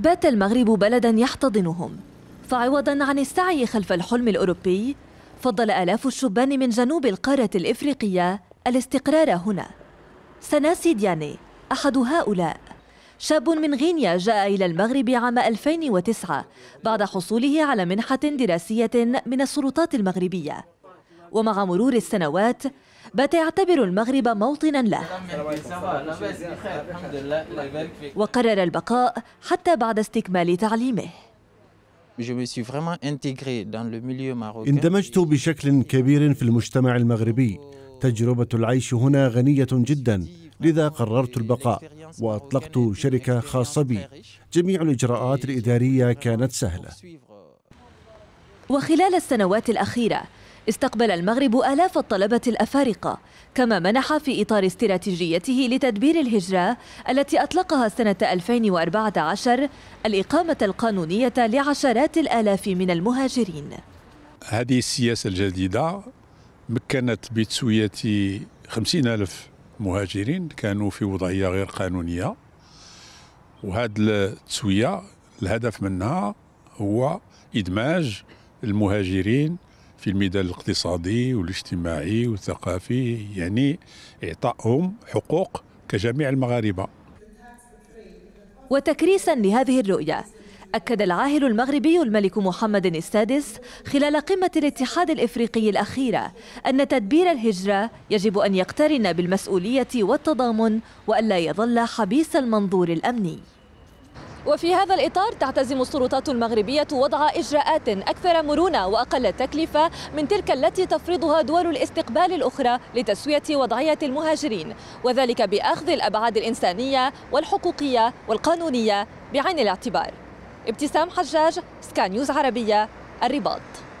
بات المغرب بلدا يحتضنهم فعوضا عن السعي خلف الحلم الأوروبي فضل آلاف الشبان من جنوب القارة الإفريقية الاستقرار هنا سناسي دياني أحد هؤلاء شاب من غينيا جاء إلى المغرب عام 2009 بعد حصوله على منحة دراسية من السلطات المغربية ومع مرور السنوات بات يعتبر المغرب موطنا له وقرر البقاء حتى بعد استكمال تعليمه اندمجت بشكل كبير في المجتمع المغربي تجربة العيش هنا غنية جدا لذا قررت البقاء وأطلقت شركة خاصة بي جميع الإجراءات الإدارية كانت سهلة وخلال السنوات الأخيرة استقبل المغرب آلاف الطلبة الأفارقة كما منح في إطار استراتيجيته لتدبير الهجرة التي أطلقها سنة 2014 الإقامة القانونية لعشرات الآلاف من المهاجرين هذه السياسة الجديدة مكنت بتسوية 50 ألف مهاجرين كانوا في وضعية غير قانونية وهذه التسوية الهدف منها هو إدماج المهاجرين في الميدان الاقتصادي والاجتماعي والثقافي يعني إعطائهم حقوق كجميع المغاربة وتكريسا لهذه الرؤية أكد العاهل المغربي الملك محمد السادس خلال قمة الاتحاد الإفريقي الأخيرة أن تدبير الهجرة يجب أن يقترن بالمسؤولية والتضامن وألا يظل حبيس المنظور الأمني وفي هذا الإطار تعتزم السلطات المغربية وضع إجراءات أكثر مرونة وأقل تكلفة من تلك التي تفرضها دول الاستقبال الأخرى لتسوية وضعية المهاجرين وذلك بأخذ الأبعاد الإنسانية والحقوقية والقانونية بعين الاعتبار ابتسام حجاج سكان نيوز عربية الرباط